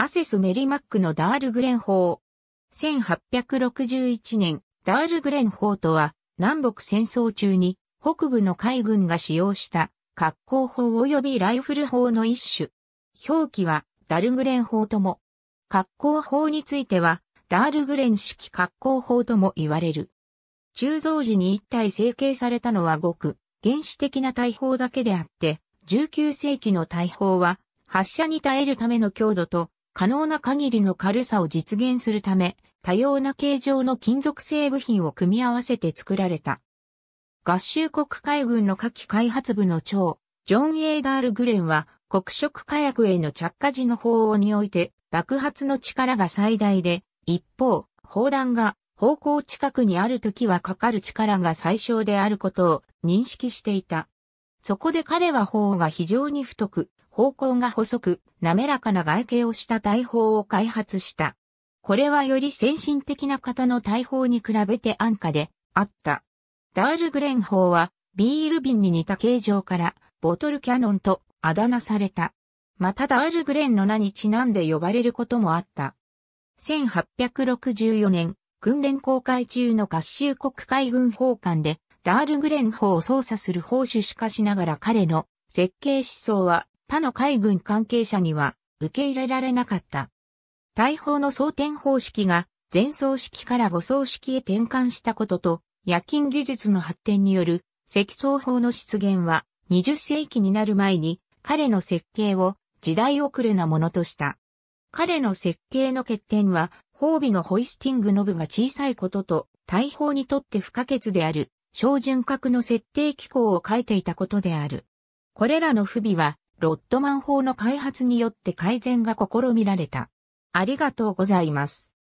アセス・メリマックのダールグレン法。1861年、ダールグレン法とは、南北戦争中に北部の海軍が使用した格好法及びライフル法の一種。表記はダルグレン法とも。格好法については、ダールグレン式格好法とも言われる。鋳造時に一体成形されたのはごく原始的な大砲だけであって、19世紀の大砲は発射に耐えるための強度と可能な限りの軽さを実現するため、多様な形状の金属製部品を組み合わせて作られた。合衆国海軍の火器開発部の長、ジョン・エーダール・グレンは、黒色火薬への着火時の方法において、爆発の力が最大で、一方、砲弾が方向近くにある時はかかる力が最小であることを認識していた。そこで彼は砲が非常に太く、方向が細く、滑らかな外形をした大砲を開発した。これはより先進的な型の大砲に比べて安価であった。ダールグレン砲はビール瓶に似た形状からボトルキャノンとあだ名された。またダールグレンの名にちなんで呼ばれることもあった。1864年、訓練公開中の合衆国海軍砲艦でダールグレン砲を操作する砲手しかしながら彼の設計思想は他の海軍関係者には受け入れられなかった。大砲の装填方式が前装式から後装式へ転換したことと、夜勤技術の発展による積層砲の出現は20世紀になる前に彼の設計を時代遅れなものとした。彼の設計の欠点は、褒美のホイスティングノブが小さいことと、大砲にとって不可欠である、小準角の設定機構を書いていたことである。これらの不備は、ロッドマン法の開発によって改善が試みられた。ありがとうございます。